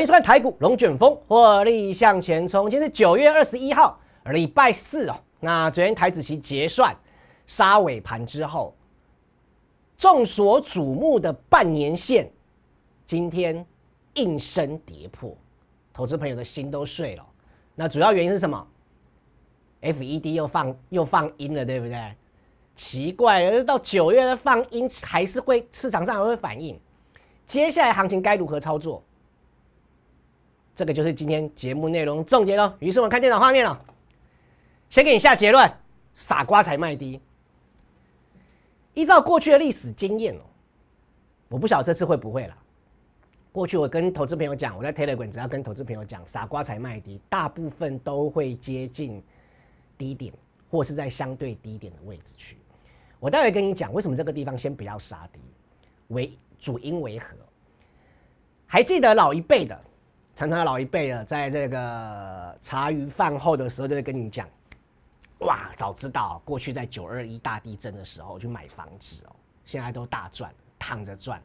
欢迎收看台股龙卷风获利向前冲。今天是九月二十一号，礼拜四哦。那昨天台子期结算杀尾盘之后，众所瞩目的半年线今天应声跌破，投资朋友的心都碎了。那主要原因是什么？FED 又放又放音了，对不对？奇怪，到九月放音还是会市场上还会反应，接下来行情该如何操作？这个就是今天节目内容重点喽。于是我们看电脑画面了，先给你下结论：傻瓜才卖低。依照过去的历史经验哦，我不晓得这次会不会了。过去我跟投资朋友讲，我在 Telegram 只要跟投资朋友讲傻瓜才卖低，大部分都会接近低点或是在相对低点的位置去。我待会跟你讲为什么这个地方先不要杀低，为主因为何？还记得老一辈的？常常老一辈的在这个茶余饭后的时候，就会跟你讲：“哇，早知道过去在九二一大地震的时候，我去买房子哦，现在都大赚，躺着赚。”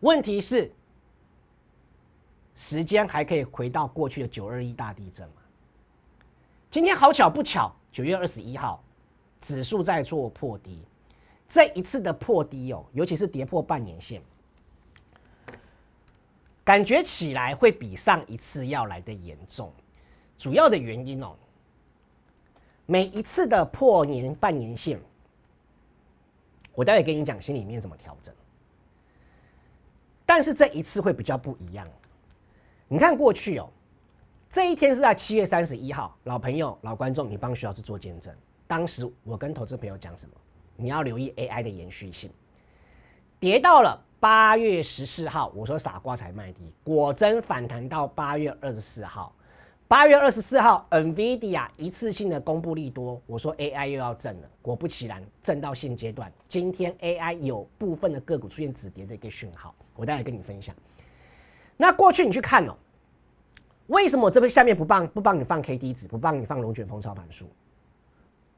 问题是，时间还可以回到过去的九二一大地震吗？今天好巧不巧，九月二十一号，指数在做破低，这一次的破低哦，尤其是跌破半年线。感觉起来会比上一次要来的严重，主要的原因哦，每一次的破年半年线，我待会跟你讲心里面怎么调整，但是这一次会比较不一样。你看过去哦，这一天是在七月三十一号，老朋友、老观众，你帮徐老师做见证。当时我跟投资朋友讲什么？你要留意 AI 的延续性，跌到了。八月十四号，我说傻瓜才卖低，果真反弹到八月二十四号。八月二十四号，NVIDIA 一次性的公布利多，我说 AI 又要震了，果不其然，震到现阶段。今天 AI 有部分的个股出现止跌的一个讯号，我待会跟你分享。那过去你去看哦，为什么我这边下面不帮不帮你放 k d 值，不帮你放龙卷风操盘术，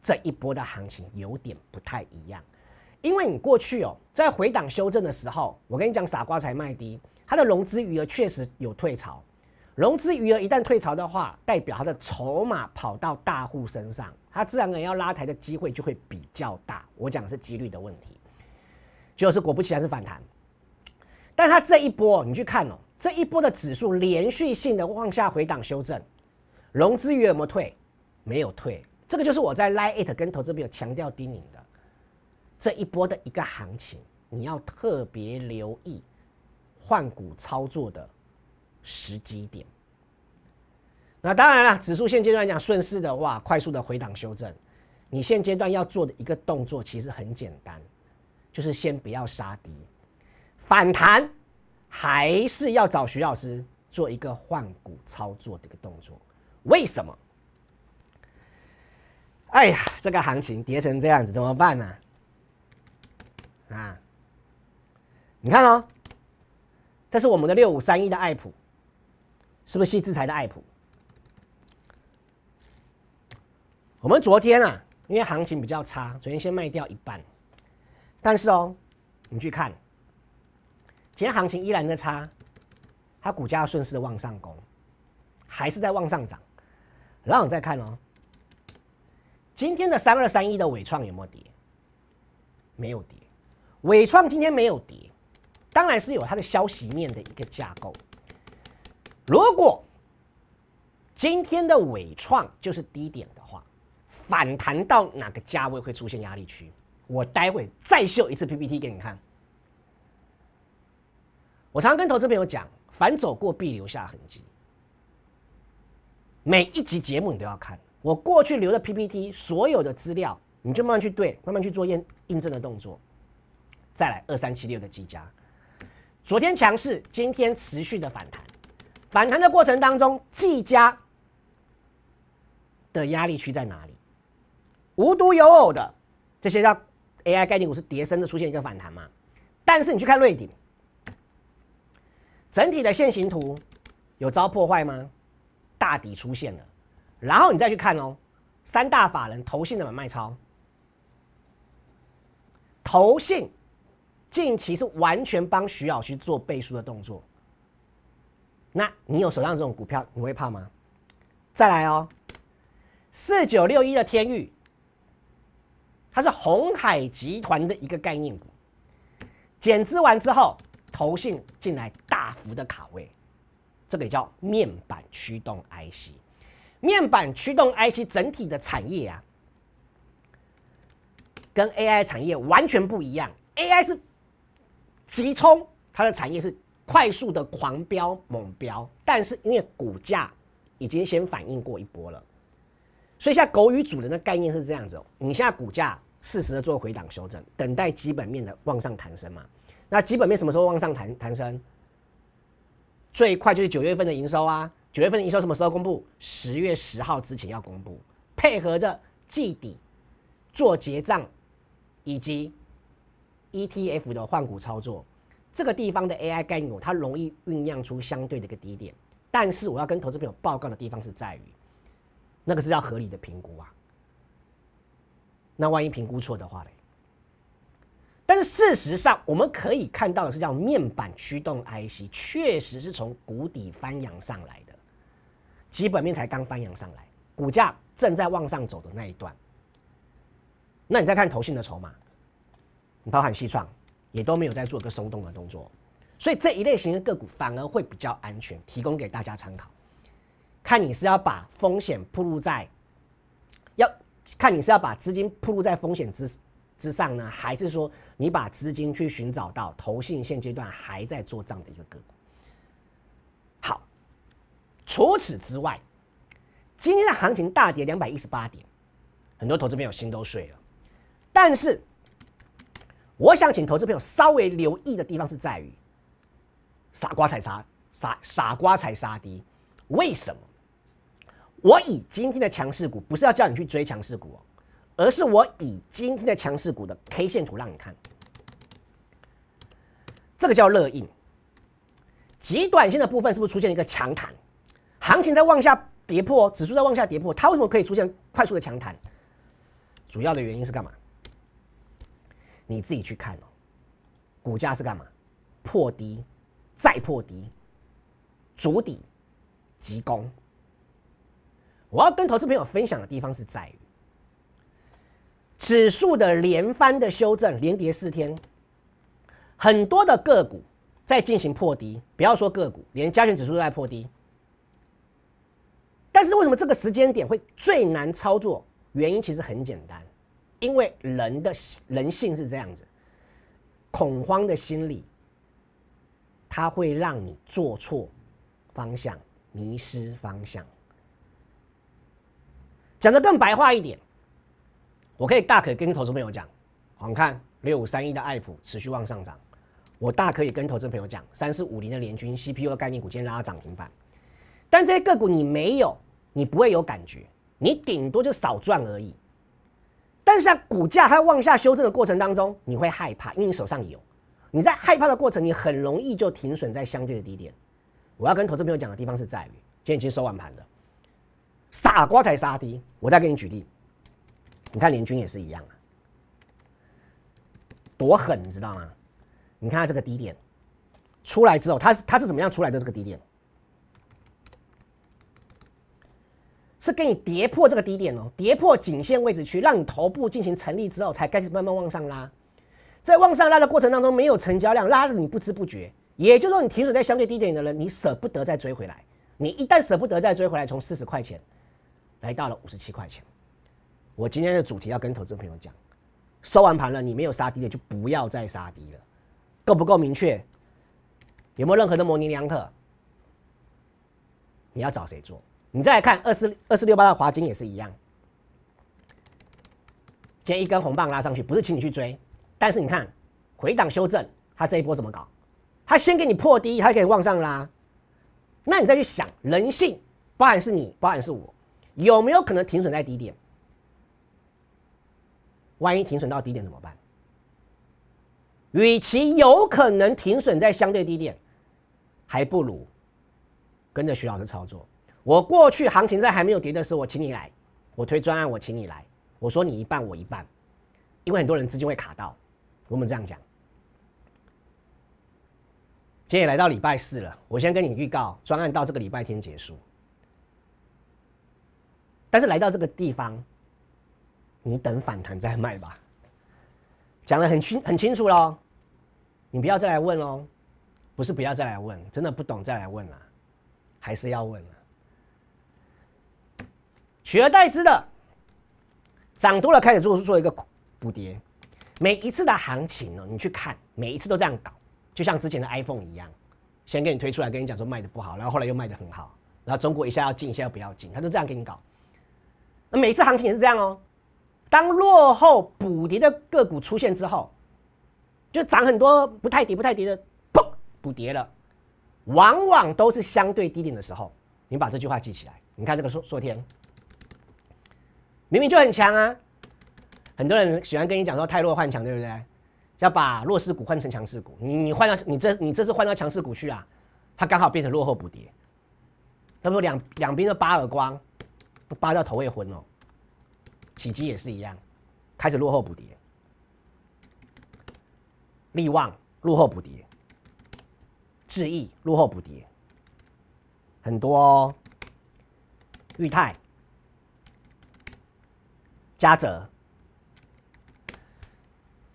这一波的行情有点不太一样。因为你过去哦，在回档修正的时候，我跟你讲，傻瓜才卖低。它的融资余额确实有退潮，融资余额一旦退潮的话，代表它的筹码跑到大户身上，它自然而然要拉抬的机会就会比较大。我讲是几率的问题，就是果不其然，是反弹。但它这一波你去看哦，这一波的指数连续性的往下回档修正，融资余额没退，没有退。这个就是我在 Lite 跟投资朋友强调叮咛。这一波的一个行情，你要特别留意换股操作的时机点。那当然了，指数现阶段讲顺势的话，快速的回档修正。你现阶段要做的一个动作其实很简单，就是先不要杀低，反弹还是要找徐老师做一个换股操作的一个动作。为什么？哎呀，这个行情跌成这样子，怎么办呢？啊，你看哦，这是我们的六五三一的爱普，是不是系制裁的爱普？我们昨天啊，因为行情比较差，昨天先卖掉一半。但是哦，你去看，今天行情依然的差，它股价顺势的往上攻，还是在往上涨。然后你再看哦，今天的三二三一的伟创有没有跌？没有跌。伟创今天没有跌，当然是有它的消息面的一个架构。如果今天的伟创就是低点的话，反弹到哪个价位会出现压力区？我待会再秀一次 PPT 给你看。我常跟投资朋友讲，反走过必留下痕迹。每一集节目你都要看，我过去留的 PPT 所有的资料，你就慢慢去对，慢慢去做验印证的动作。再来二三七六的绩佳，昨天强势，今天持续的反弹。反弹的过程当中，绩佳的压力区在哪里？无独有偶的，这些叫 AI 概念股是叠升的，出现一个反弹嘛？但是你去看瑞鼎，整体的线形图有遭破坏吗？大底出现了，然后你再去看哦，三大法人投信的买卖超？投信。近期是完全帮徐老去做背书的动作。那你有手上这种股票，你会怕吗？再来哦，四九六一的天宇，它是红海集团的一个概念股。减资完之后，投信进来大幅的卡位，这个也叫面板驱动 IC。面板驱动 IC 整体的产业啊，跟 AI 产业完全不一样。AI 是。急冲，它的产业是快速的狂飙猛飙，但是因为股价已经先反应过一波了，所以像在狗与主人的概念是这样子你现在股价适时的做回档修正，等待基本面的往上弹升嘛？那基本面什么时候往上弹弹升？最快就是九月份的营收啊！九月份的营收什么时候公布？十月十号之前要公布，配合着季底做结账，以及。ETF 的换股操作，这个地方的 AI 概念股，它容易酝酿出相对的一个低点。但是我要跟投资朋友报告的地方是在于，那个是要合理的评估啊。那万一评估错的话嘞？但是事实上，我们可以看到的是叫面板驱动 IC 确实是从谷底翻扬上来的，基本面才刚翻扬上来，股价正在往上走的那一段。那你再看投信的筹码。包含西创，也都没有在做一个松动的动作，所以这一类型的个股反而会比较安全，提供给大家参考。看你是要把风险铺露在，要看你是要把资金铺露在风险之之上呢，还是说你把资金去寻找到投信现阶段还在做账的一个个股？好，除此之外，今天的行情大跌两百一十八点，很多投资朋友心都碎了，但是。我想请投资朋友稍微留意的地方是在于，傻瓜踩沙傻傻瓜踩沙低。为什么？我以今天的强势股，不是要叫你去追强势股哦，而是我以今天的强势股的 K 线图让你看，这个叫热印。极短线的部分是不是出现一个强弹？行情在往下跌破指数在往下跌破，它为什么可以出现快速的强弹？主要的原因是干嘛？你自己去看哦，股价是干嘛？破低，再破低，筑底急攻。我要跟投资朋友分享的地方是在于，指数的连番的修正，连跌四天，很多的个股在进行破低，不要说个股，连加权指数都在破低。但是为什么这个时间点会最难操作？原因其实很简单。因为人的人性是这样子，恐慌的心理，它会让你做错方向，迷失方向。讲的更白话一点，我可以大可跟投资朋友讲，好看六五三一的爱普持续往上涨，我大可以跟投资朋友讲，三四五零的联军 CPU 概念股今天拉涨停板，但这些个股你没有，你不会有感觉，你顶多就少赚而已。但是在股价它往下修正的过程当中，你会害怕，因为你手上有，你在害怕的过程，你很容易就停损在相对的低点。我要跟投资朋友讲的地方是在于，今天已经收完盘的，傻瓜才杀低。我再给你举例，你看联军也是一样啊，多狠，你知道吗？你看它这个低点出来之后，它是它是怎么样出来的这个低点？是给你跌破这个低点哦，跌破颈线位置去，让你头部进行成立之后，才开始慢慢往上拉。在往上拉的过程当中，没有成交量，拉的你不知不觉。也就是说，你停损在相对低点的人，你舍不得再追回来。你一旦舍不得再追回来，从四十块钱来到了五十七块钱。我今天的主题要跟投资朋友讲，收完盘了，你没有杀低的就不要再杀低了，够不够明确？有没有任何的模棱两可？你要找谁做？你再来看二四二四六八的华金也是一样，今天一根红棒拉上去，不是请你去追，但是你看回档修正，它这一波怎么搞？它先给你破低，它可以往上拉，那你再去想人性，包含是你，包含是我，有没有可能停损在低点？万一停损到低点怎么办？与其有可能停损在相对低点，还不如跟着徐老师操作。我过去行情在还没有跌的时候，我请你来，我推专案，我请你来。我说你一半，我一半，因为很多人资金会卡到。我们这样讲，今天来到礼拜四了，我先跟你预告专案到这个礼拜天结束。但是来到这个地方，你等反弹再卖吧。讲的很清很清楚喽，你不要再来问喽，不是不要再来问，真的不懂再来问了，还是要问。取而代之的涨多了，开始做做一个补跌。每一次的行情呢，你去看，每一次都这样搞，就像之前的 iPhone 一样，先给你推出来，跟你讲说卖的不好，然后后来又卖的很好，然后中国一下要进，一下不要进，他就这样给你搞。那每一次行情也是这样哦。当落后补跌的个股出现之后，就涨很多不太跌、不太跌的，嘣补跌了，往往都是相对低点的时候，你把这句话记起来。你看这个说说天。明明就很强啊！很多人喜欢跟你讲说“太弱换强”，对不对？要把弱势股换成强势股。你你换到你这你这次换到强势股去啊，它刚好变成落后补跌，那不两两边都打耳光，打到头位昏哦。起基也是一样，开始落后补跌，力旺落后补跌，智毅落后补跌，很多哦，裕泰。加折，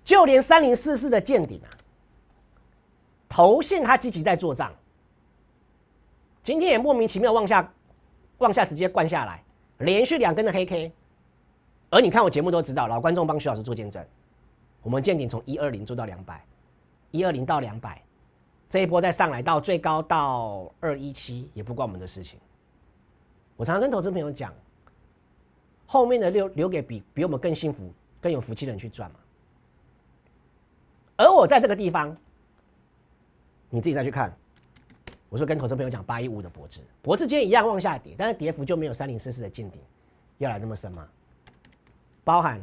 就连三零四四的见顶啊，头线他积极在做账，今天也莫名其妙往下、往下直接灌下来，连续两根的黑 K。而你看我节目都知道，老观众帮徐老师做见证，我们见顶从一二零做到两百，一二零到两百，这一波再上来到最高到二一七，也不关我们的事情。我常常跟投资朋友讲。后面的留留给比比我们更幸福、更有福气的人去赚嘛。而我在这个地方，你自己再去看。我说跟投资朋友讲，八一五的脖子，脖子今天一样往下跌，但是跌幅就没有三零四四的见顶，要来那么深吗？包含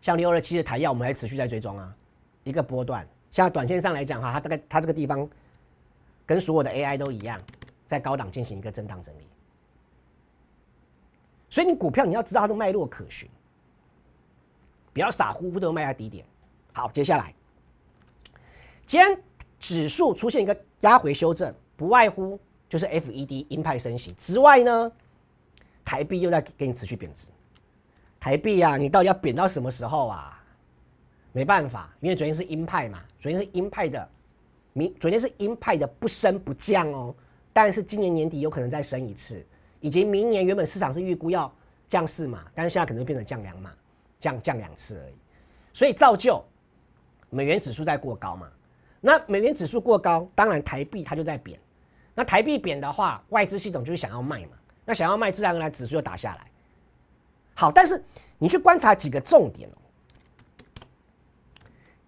像六二七的台药，我们还持续在追踪啊。一个波段，现在短线上来讲哈，它大概它这个地方跟所有的 AI 都一样，在高档进行一个震荡整理。所以你股票你要知道它的脉络可循，不要傻乎乎的卖在低点。好，接下来，既然指数出现一个压回修正，不外乎就是 FED 鹰派升息之外呢，台币又在给你持续贬值。台币啊，你到底要贬到什么时候啊？没办法，因为昨天是鹰派嘛，昨天是鹰派的，明昨天是鹰派的不升不降哦，但是今年年底有可能再升一次。以及明年原本市场是预估要降四码，但是现在可能变成降两码，降降两次而已。所以造就美元指数在过高嘛？那美元指数过高，当然台币它就在贬。那台币贬的话，外资系统就是想要卖嘛？那想要卖，自然而然指数就打下来。好，但是你去观察几个重点哦。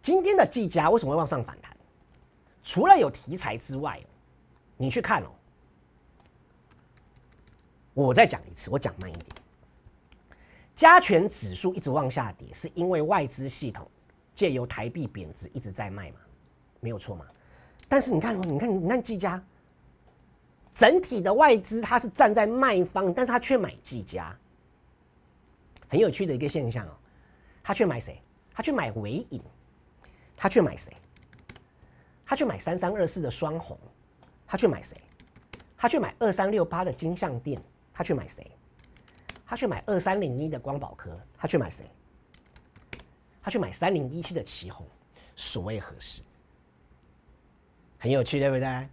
今天的计价为什么会往上反弹？除了有题材之外，你去看哦。我再讲一次，我讲慢一点。加权指数一直往下跌，是因为外资系统借由台币贬值一直在卖嘛，没有错嘛。但是你看，你看，你看，技嘉，整体的外资它是站在卖方，但是他却买技嘉，很有趣的一个现象哦。他去买谁？他去买尾影，他去买谁？他去买三三二四的双红，他去买谁？他去买二三六八的金像店，他去买谁？他去买二三零一的光宝科。他去买谁？他去买三零一七的旗红，所谓何事？很有趣，对不对？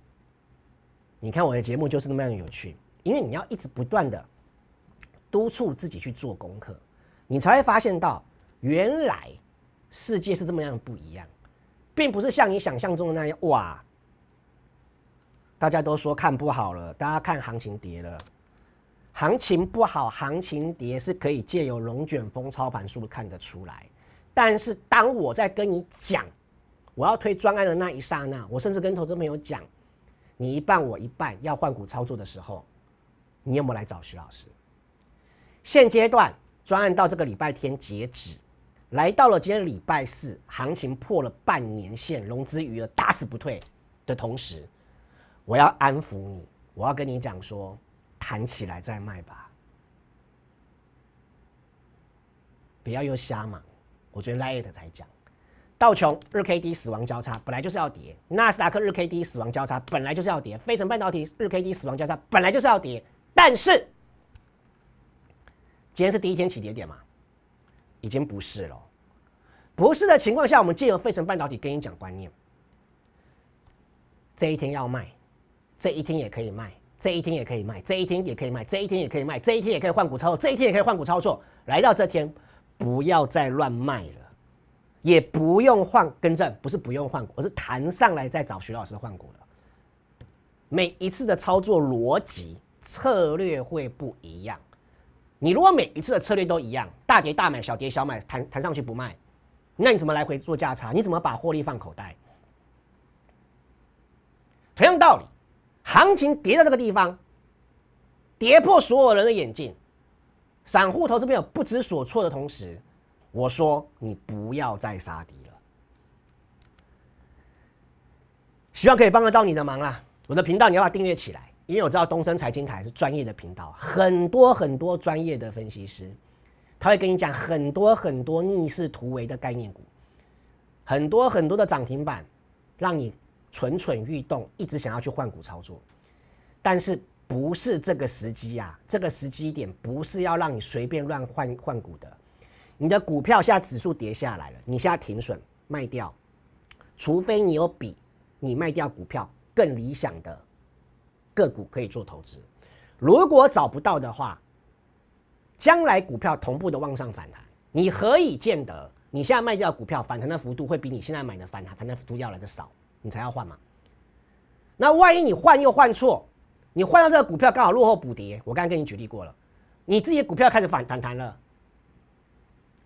你看我的节目就是那么样有趣，因为你要一直不断的督促自己去做功课，你才会发现到原来世界是这么样不一样，并不是像你想象中的那样哇！大家都说看不好了，大家看行情跌了。行情不好，行情跌是可以借由龙卷风操盘术看得出来。但是当我在跟你讲我要推专案的那一刹那，我甚至跟投资朋友讲，你一半我一半要换股操作的时候，你有没有来找徐老师？现阶段专案到这个礼拜天截止，来到了今天礼拜四，行情破了半年线，融资余额打死不退的同时，我要安抚你，我要跟你讲说。谈起来再卖吧，不要又瞎忙。我昨天 l a t 才讲，道琼日 K D 死亡交叉本来就是要跌，纳斯达克日 K D 死亡交叉本来就是要跌，非成半导体日 K D 死亡交叉本来就是要跌，但是今天是第一天起跌点嘛，已经不是了。不是的情况下，我们借由费城半导体跟你讲观念，这一天要卖，这一天也可以卖。这一天也可以卖，这一天也可以卖，这一天也可以卖，这一天也可以换股操作，这一天也可以换股操作。来到这天，不要再乱卖了，也不用换更正，不是不用换股，而是弹上来再找徐老师换股的。每一次的操作逻辑策略会不一样。你如果每一次的策略都一样，大跌大买，小跌小买，弹弹上去不卖，那你怎么来回做价差？你怎么把获利放口袋？同样道理。行情跌到这个地方，跌破所有人的眼镜，散户投资朋友不知所措的同时，我说你不要再杀敌了，希望可以帮得到你的忙啦。我的频道你要把订阅起来，因为我知道东升财经台是专业的频道，很多很多专业的分析师，他会跟你讲很多很多逆势突围的概念股，很多很多的涨停板，让你。蠢蠢欲动，一直想要去换股操作，但是不是这个时机啊？这个时机点不是要让你随便乱换换股的。你的股票现在指数跌下来了，你现在停损卖掉，除非你有比你卖掉股票更理想的个股可以做投资。如果找不到的话，将来股票同步的往上反弹，你何以见得？你现在卖掉股票反弹的幅度会比你现在买的反弹反弹幅度要来的少？你才要换嘛？那万一你换又换错，你换到这个股票刚好落后补跌，我刚刚跟你举例过了，你自己的股票开始反反弹了，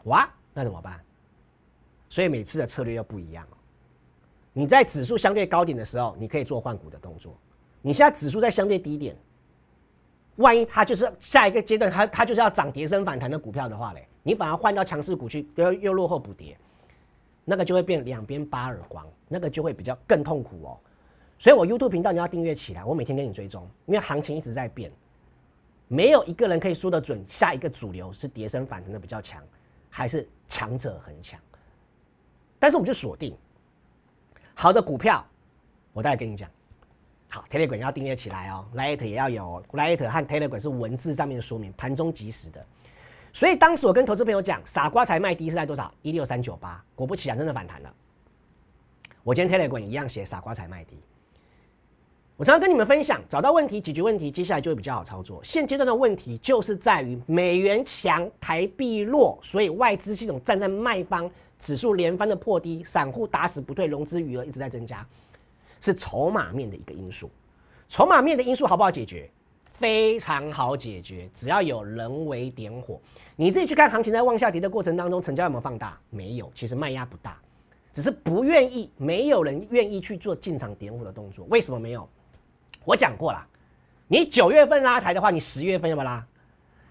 哇，那怎么办？所以每次的策略又不一样了。你在指数相对高点的时候，你可以做换股的动作。你现在指数在相对低点，万一它就是下一个阶段，它它就是要涨跌升反弹的股票的话嘞，你反而换到强势股去，又又落后补跌。那个就会变两边巴耳光，那个就会比较更痛苦哦。所以我 YouTube 频道你要订阅起来，我每天跟你追踪，因为行情一直在变，没有一个人可以说得准下一个主流是跌升反弹的比较强，还是强者恒强。但是我们就锁定好的股票，我再跟你讲。好，r a 管要订阅起来哦，Light 也要有 Light 和 r a 管是文字上面的说明，盘中即时的。所以当时我跟投资朋友讲，傻瓜才卖低是在多少？一六三九八。果不其然，真的反弹了。我今天 telegram 一样写傻瓜才卖低。我常常跟你们分享，找到问题，解决问题，接下来就会比较好操作。现阶段的问题就是在于美元强，台币弱，所以外资系统站在卖方，指数连番的破低，散户打死不退，融资余额一直在增加，是筹码面的一个因素。筹码面的因素好不好解决？非常好解决，只要有人为点火，你自己去看行情在往下跌的过程当中，成交有没有放大？没有，其实卖压不大，只是不愿意，没有人愿意去做进场点火的动作。为什么没有？我讲过了，你九月份拉抬的话，你十月份要不要拉？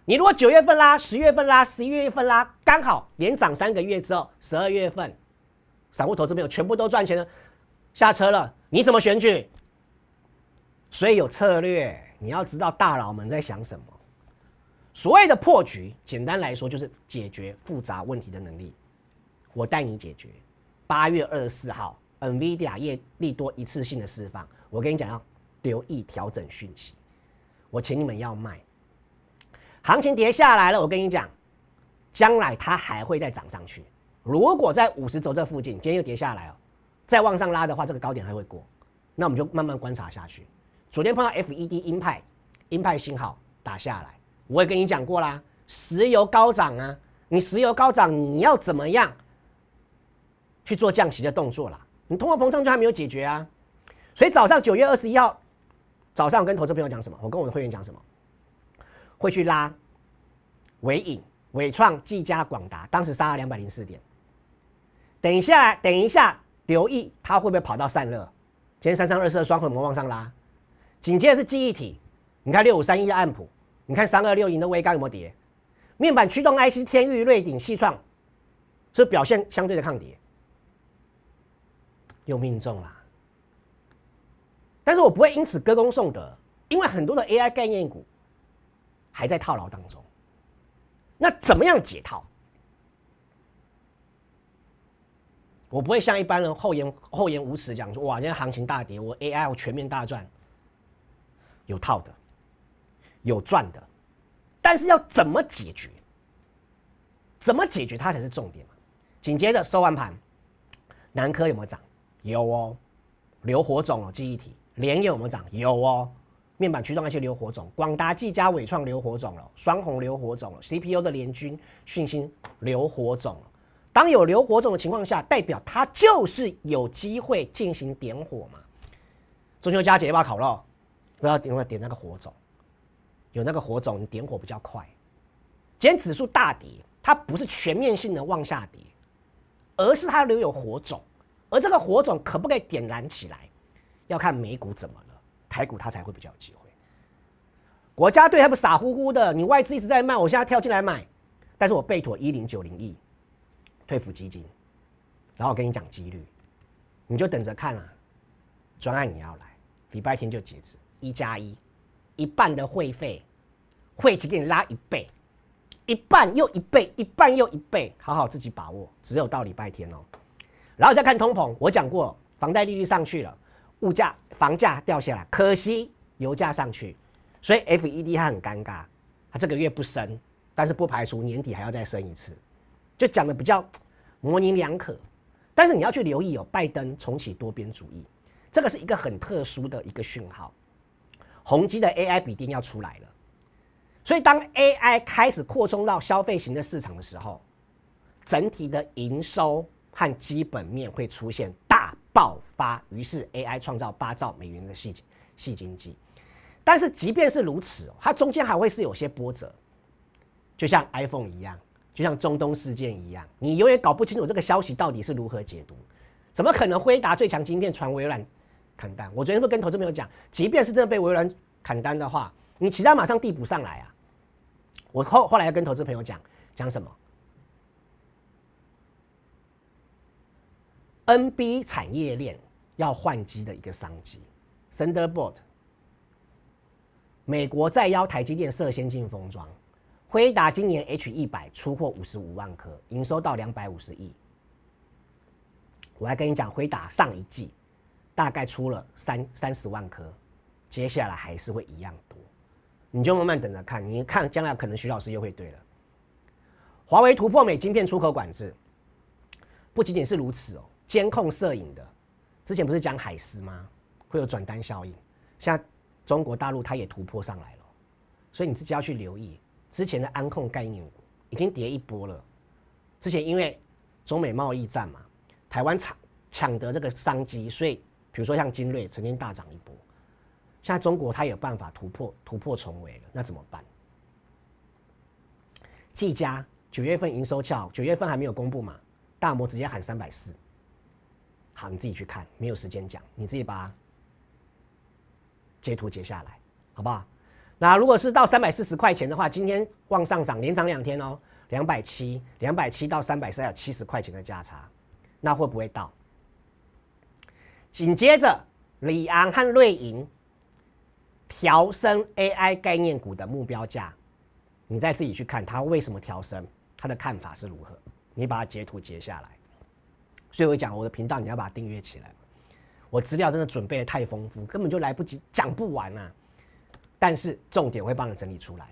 你如果九月份拉，十月份拉，十一月份拉，刚好连涨三个月之后，十二月份，散户投资没有全部都赚钱了，下车了，你怎么选举？所以有策略。你要知道大佬们在想什么。所谓的破局，简单来说就是解决复杂问题的能力。我带你解决。八月二十四号，NVIDIA 业利多一次性的释放，我跟你讲要留意调整讯息。我请你们要卖。行情跌下来了，我跟你讲，将来它还会再涨上去。如果在五十轴这附近，今天又跌下来哦，再往上拉的话，这个高点还会过，那我们就慢慢观察下去。昨天碰到 FED 鹰派，鹰派信号打下来，我也跟你讲过啦，石油高涨啊，你石油高涨，你要怎么样去做降息的动作啦？你通货膨胀就还没有解决啊，所以早上九月二十一号早上跟投资朋友讲什么？我跟我的会员讲什么？会去拉伟影、伟创、技佳、广达，当时杀了两百零四点。等一下，等一下，留意它会不会跑到散热？今天三三二四双会不会往上拉？紧接着是记忆体，你看六五三一的暗谱，你看三二六零的微钢有没有跌？面板驱动 IC 天域、瑞鼎、细创，是表现相对的抗跌，又命中了。但是我不会因此歌功颂德，因为很多的 AI 概念股还在套牢当中。那怎么样解套？我不会像一般人厚颜厚颜无耻讲说，哇，今天行情大跌，我 AI 我全面大赚。有套的，有赚的，但是要怎么解决？怎么解决它才是重点紧接着收完盘，南科有没有涨？有哦，流火种哦。记忆体，联有没有涨？有哦。面板驱动那些流火种，广达、技嘉、伟创流火种了，双红流火种了，CPU 的联军、讯芯流火种了。当有流火种的情况下，代表它就是有机会进行点火嘛。中秋佳节，要不要烤肉。不要点点那个火种，有那个火种，你点火比较快。今天指数大跌，它不是全面性的往下跌，而是它留有火种，而这个火种可不可以点燃起来，要看美股怎么了，台股它才会比较有机会。国家队还不傻乎乎的，你外资一直在卖，我现在跳进来买，但是我备妥一零九零亿，退付基金，然后我跟你讲几率，你就等着看啊，专案你要来，礼拜天就截止。一加一，一半的会费，会籍给你拉一倍，一半又一倍，一半又一倍，好好自己把握。只有到礼拜天哦，然后再看通膨。我讲过，房贷利率上去了，物价房价掉下来，可惜油价上去，所以 FED 它很尴尬，它这个月不升，但是不排除年底还要再升一次，就讲的比较模棱两可。但是你要去留意，哦，拜登重启多边主义，这个是一个很特殊的一个讯号。宏基的 AI 笔电要出来了，所以当 AI 开始扩充到消费型的市场的时候，整体的营收和基本面会出现大爆发，于是 AI 创造八兆美元的细细经机。但是即便是如此，它中间还会是有些波折，就像 iPhone 一样，就像中东事件一样，你永远搞不清楚这个消息到底是如何解读，怎么可能辉达最强晶片传微软？砍单，我昨天不跟投资朋友讲，即便是真的被微软砍单的话，你其他马上递补上来啊。我后后来要跟投资朋友讲讲什么，N B 产业链要换机的一个商机。Cinderboard，美国在邀台积电设先进封装。辉达今年 H 一百出货五十五万颗，营收到两百五十亿。我来跟你讲，辉达上一季。大概出了三三十万颗，接下来还是会一样多，你就慢慢等着看。你看将来可能徐老师又会对了。华为突破美晶片出口管制，不仅仅是如此哦。监控摄影的，之前不是讲海思吗？会有转单效应，现在中国大陆它也突破上来了，所以你自己要去留意。之前的安控概念已经跌一波了，之前因为中美贸易战嘛，台湾抢抢得这个商机，所以。比如说像金瑞曾经大涨一波，现在中国它有办法突破突破重围了，那怎么办？技嘉九月份营收翘，九月份还没有公布嘛？大摩直接喊三百四，好，你自己去看，没有时间讲，你自己把截图截下来，好不好？那如果是到三百四十块钱的话，今天往上涨，连涨两天哦，两百七，两百七到三百三有七十块钱的价差，那会不会到？紧接着，李昂和瑞银调升 AI 概念股的目标价，你再自己去看它为什么调升，它的看法是如何。你把它截图截下来。所以我讲我的频道你要把它订阅起来，我资料真的准备的太丰富，根本就来不及讲不完啊。但是重点会帮你整理出来。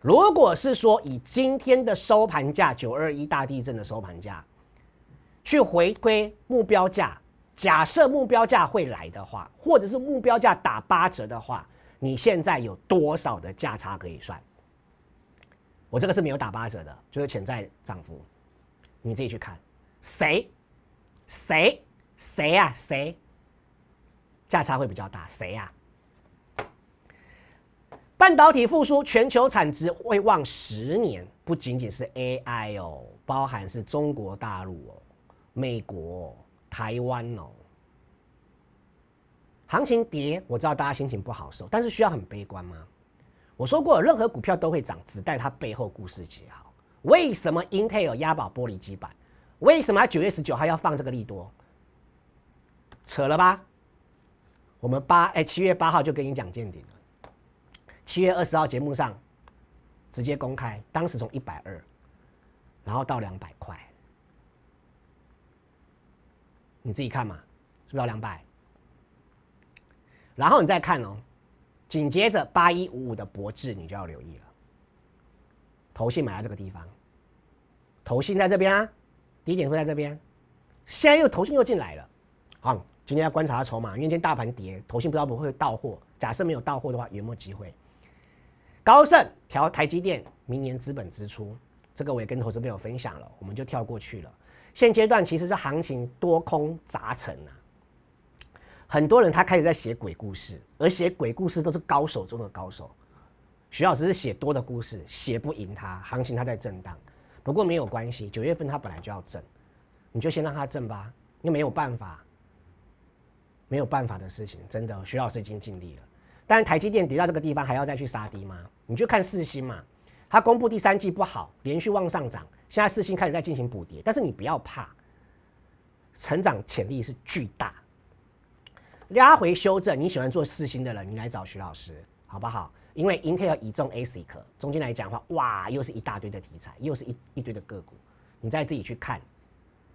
如果是说以今天的收盘价九二一大地震的收盘价去回归目标价。假设目标价会来的话，或者是目标价打八折的话，你现在有多少的价差可以算？我这个是没有打八折的，就是潜在涨幅，你自己去看。谁？谁？谁啊？谁？价差会比较大。谁啊？半导体复苏，全球产值会旺十年，不仅仅是 AI 哦，包含是中国大陆哦，美国。台湾哦，行情跌，我知道大家心情不好受，但是需要很悲观吗？我说过，任何股票都会涨，只待它背后故事写好。为什么 Intel 押宝玻璃基板？为什么九月十九号要放这个利多？扯了吧？我们八哎七月八号就跟你讲见顶了，七月二十号节目上直接公开，当时从一百二，然后到两百块。你自己看嘛，是不是要两百？然后你再看哦，紧接着八一五五的博智，你就要留意了。投信买在这个地方，投信在这边啊，低点会在这边。现在又投信又进来了，好，今天要观察下筹码，因为今天大盘跌，投信不知道不会到货。假设没有到货的话，有没有机会？高盛调台积电明年资本支出，这个我也跟投资朋友分享了，我们就跳过去了。现阶段其实是行情多空杂陈啊，很多人他开始在写鬼故事，而写鬼故事都是高手中的高手。徐老师是写多的故事，写不赢他，行情他在震荡，不过没有关系，九月份他本来就要震，你就先让他震吧，你没有办法，没有办法的事情，真的，徐老师已经尽力了。但是台积电跌到这个地方，还要再去杀低吗？你就看四星嘛，他公布第三季不好，连续往上涨。现在四星开始在进行补跌，但是你不要怕，成长潜力是巨大。拉回修正，你喜欢做四星的人，你来找徐老师好不好？因为 Intel、以中 ASIC 中间来讲的话，哇，又是一大堆的题材，又是一一堆的个股，你再自己去看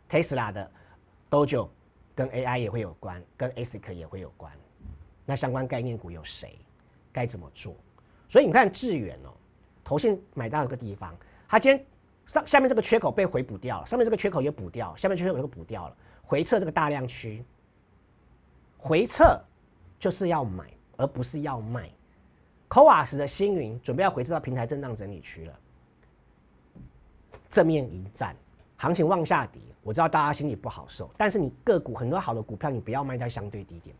Tesla 的 Dojo 跟 AI 也会有关，跟 ASIC 也会有关。那相关概念股有谁？该怎么做？所以你看致远哦，投先买到这个地方，它今天。上下面这个缺口被回补掉了，上面这个缺口也补掉，下面缺口又补掉了。回撤这个大量区，回撤就是要买，而不是要卖。o 瓦时的星云准备要回撤到平台震荡整理区了。正面迎战，行情往下跌，我知道大家心里不好受，但是你个股很多好的股票，你不要卖在相对低点。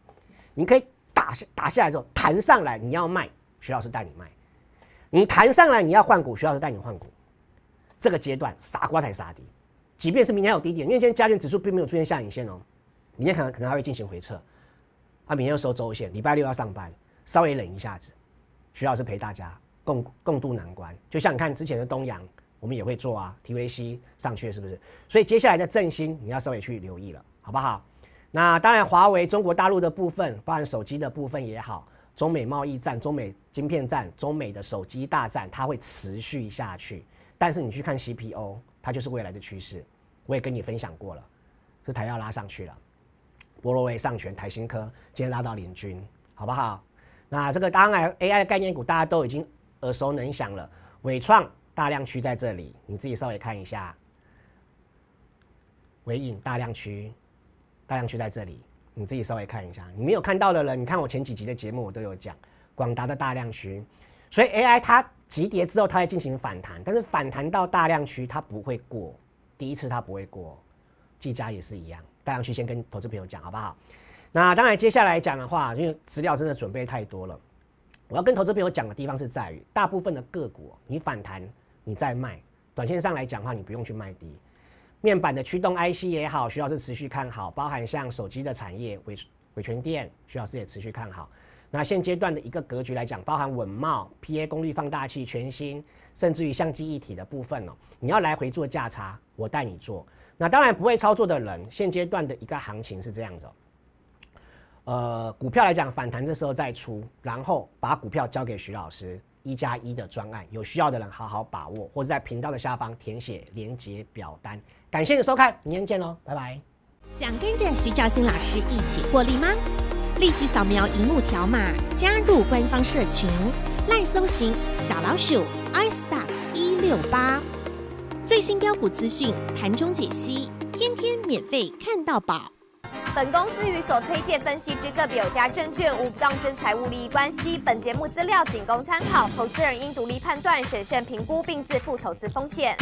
你可以打下打下来之后弹上来，你要卖，徐老师带你卖；你弹上来你要换股，徐老师带你换股。这个阶段傻瓜才杀跌，即便是明天还有低点，因为今天加权指数并没有出现下影线哦，明天可能可能还会进行回撤，啊，明天要收周线，礼拜六要上班，稍微冷一下子，徐老师陪大家共共度难关。就像你看之前的东阳，我们也会做啊，TVC 上去是不是？所以接下来的振兴你要稍微去留意了，好不好？那当然，华为中国大陆的部分，包含手机的部分也好，中美贸易战、中美晶片战、中美的手机大战，它会持续下去。但是你去看 CPO，它就是未来的趋势。我也跟你分享过了，这台要拉上去了。博罗威上全台新科今天拉到领军，好不好？那这个当然 AI 的概念股大家都已经耳熟能详了。伟创大量区在这里，你自己稍微看一下。伟影大量区，大量区在这里，你自己稍微看一下。你没有看到的人，你看我前几集的节目，我都有讲广达的大量区，所以 AI 它。急跌之后，它会进行反弹，但是反弹到大量区它不会过，第一次它不会过。技嘉也是一样，大量区先跟投资朋友讲好不好？那当然接下来讲的话，因为资料真的准备太多了，我要跟投资朋友讲的地方是在于，大部分的个股你反弹你再卖，短线上来讲的话，你不用去卖低。面板的驱动 IC 也好，徐老师持续看好，包含像手机的产业、伟伟全电，徐老师也持续看好。那现阶段的一个格局来讲，包含稳茂、PA 功率放大器、全新，甚至于相机一体的部分哦。你要来回做价差，我带你做。那当然不会操作的人，现阶段的一个行情是这样子。呃，股票来讲，反弹的时候再出，然后把股票交给徐老师一加一的专案，有需要的人好好把握，或者在频道的下方填写连接表单。感谢你收看，明天见喽，拜拜。想跟着徐兆新老师一起获利吗？立即扫描荧幕条码，加入官方社群。耐搜寻小老鼠 i s t o r 一六八，最新标股资讯、盘中解析，天天免费看到宝。本公司与所推荐分析之个别有价证券无不当之财务利益关系。本节目资料仅供参考，投资人应独立判断、审慎评估并自负投资风险。